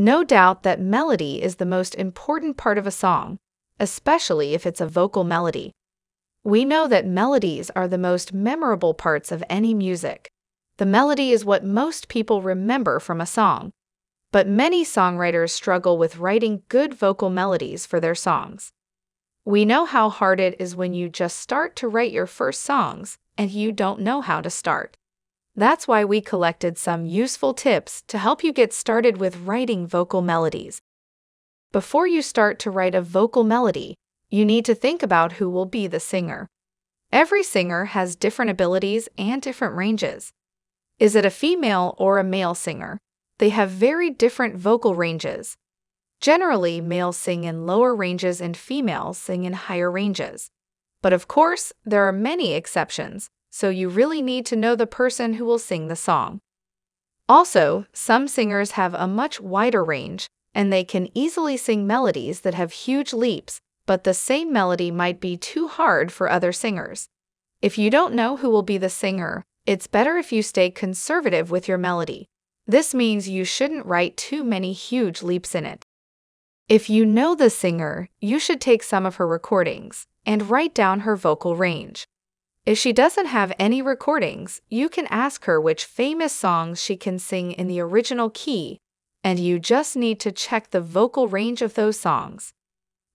No doubt that melody is the most important part of a song, especially if it's a vocal melody. We know that melodies are the most memorable parts of any music. The melody is what most people remember from a song. But many songwriters struggle with writing good vocal melodies for their songs. We know how hard it is when you just start to write your first songs and you don't know how to start. That's why we collected some useful tips to help you get started with writing vocal melodies. Before you start to write a vocal melody, you need to think about who will be the singer. Every singer has different abilities and different ranges. Is it a female or a male singer? They have very different vocal ranges. Generally, males sing in lower ranges and females sing in higher ranges. But of course, there are many exceptions so you really need to know the person who will sing the song. Also, some singers have a much wider range, and they can easily sing melodies that have huge leaps, but the same melody might be too hard for other singers. If you don't know who will be the singer, it's better if you stay conservative with your melody. This means you shouldn't write too many huge leaps in it. If you know the singer, you should take some of her recordings and write down her vocal range. If she doesn't have any recordings, you can ask her which famous songs she can sing in the original key, and you just need to check the vocal range of those songs.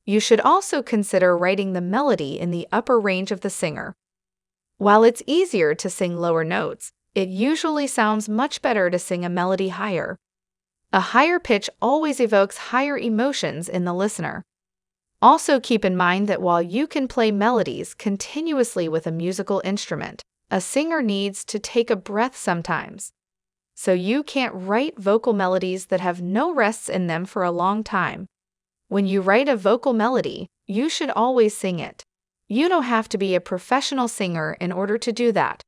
You should also consider writing the melody in the upper range of the singer. While it's easier to sing lower notes, it usually sounds much better to sing a melody higher. A higher pitch always evokes higher emotions in the listener. Also keep in mind that while you can play melodies continuously with a musical instrument, a singer needs to take a breath sometimes. So you can't write vocal melodies that have no rests in them for a long time. When you write a vocal melody, you should always sing it. You don't have to be a professional singer in order to do that.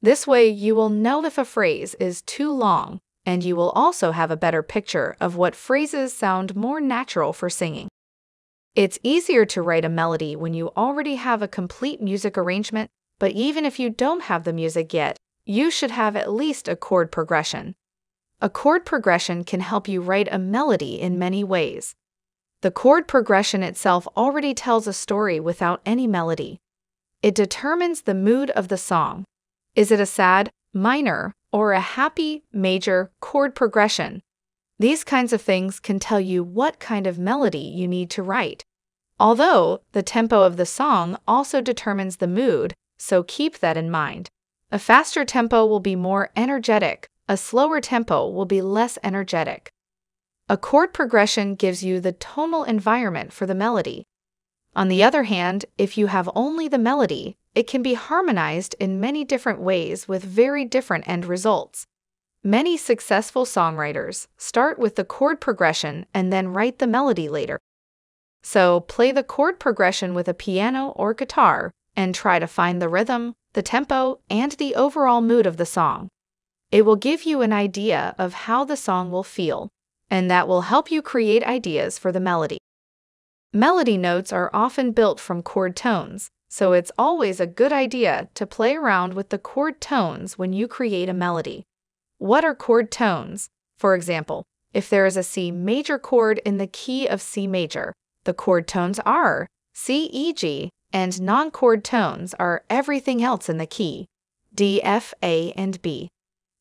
This way, you will know if a phrase is too long, and you will also have a better picture of what phrases sound more natural for singing. It's easier to write a melody when you already have a complete music arrangement, but even if you don't have the music yet, you should have at least a chord progression. A chord progression can help you write a melody in many ways. The chord progression itself already tells a story without any melody. It determines the mood of the song. Is it a sad, minor, or a happy, major chord progression? These kinds of things can tell you what kind of melody you need to write. Although the tempo of the song also determines the mood, so keep that in mind. A faster tempo will be more energetic, a slower tempo will be less energetic. A chord progression gives you the tonal environment for the melody. On the other hand, if you have only the melody, it can be harmonized in many different ways with very different end results. Many successful songwriters start with the chord progression and then write the melody later. So play the chord progression with a piano or guitar and try to find the rhythm, the tempo, and the overall mood of the song. It will give you an idea of how the song will feel, and that will help you create ideas for the melody. Melody notes are often built from chord tones, so it's always a good idea to play around with the chord tones when you create a melody. What are chord tones? For example, if there is a C major chord in the key of C major, the chord tones are C, E, G, and non chord tones are everything else in the key D, F, A, and B.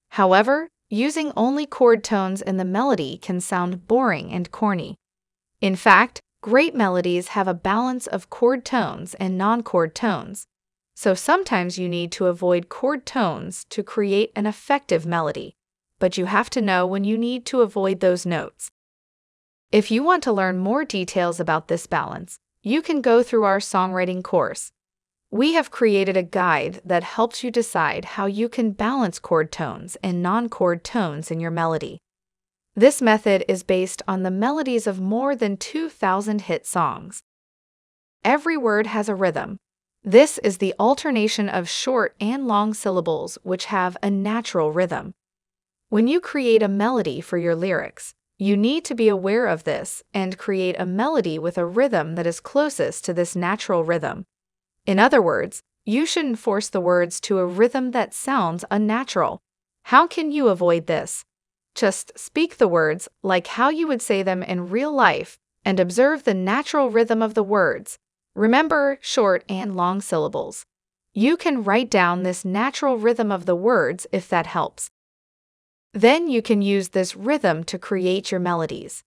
However, using only chord tones in the melody can sound boring and corny. In fact, great melodies have a balance of chord tones and non chord tones, so sometimes you need to avoid chord tones to create an effective melody, but you have to know when you need to avoid those notes. If you want to learn more details about this balance, you can go through our songwriting course. We have created a guide that helps you decide how you can balance chord tones and non chord tones in your melody. This method is based on the melodies of more than 2,000 hit songs. Every word has a rhythm, this is the alternation of short and long syllables which have a natural rhythm. When you create a melody for your lyrics, you need to be aware of this and create a melody with a rhythm that is closest to this natural rhythm. In other words, you shouldn't force the words to a rhythm that sounds unnatural. How can you avoid this? Just speak the words like how you would say them in real life and observe the natural rhythm of the words Remember short and long syllables. You can write down this natural rhythm of the words if that helps. Then you can use this rhythm to create your melodies.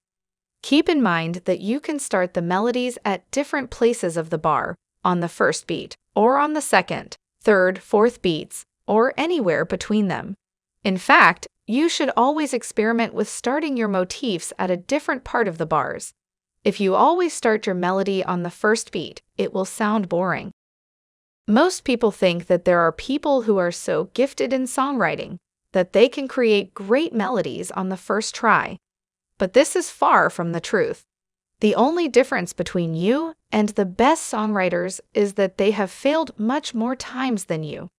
Keep in mind that you can start the melodies at different places of the bar, on the first beat, or on the second, third, fourth beats, or anywhere between them. In fact, you should always experiment with starting your motifs at a different part of the bars. If you always start your melody on the first beat, it will sound boring. Most people think that there are people who are so gifted in songwriting that they can create great melodies on the first try. But this is far from the truth. The only difference between you and the best songwriters is that they have failed much more times than you.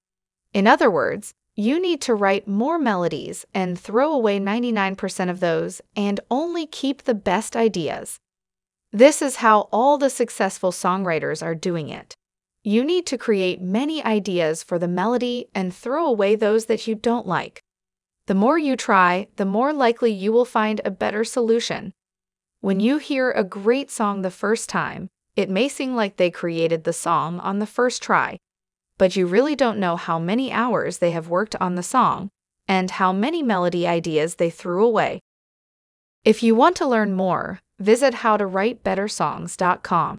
In other words, you need to write more melodies and throw away 99% of those and only keep the best ideas. This is how all the successful songwriters are doing it. You need to create many ideas for the melody and throw away those that you don't like. The more you try, the more likely you will find a better solution. When you hear a great song the first time, it may seem like they created the song on the first try, but you really don't know how many hours they have worked on the song and how many melody ideas they threw away. If you want to learn more, Visit howtowritebettersongs.com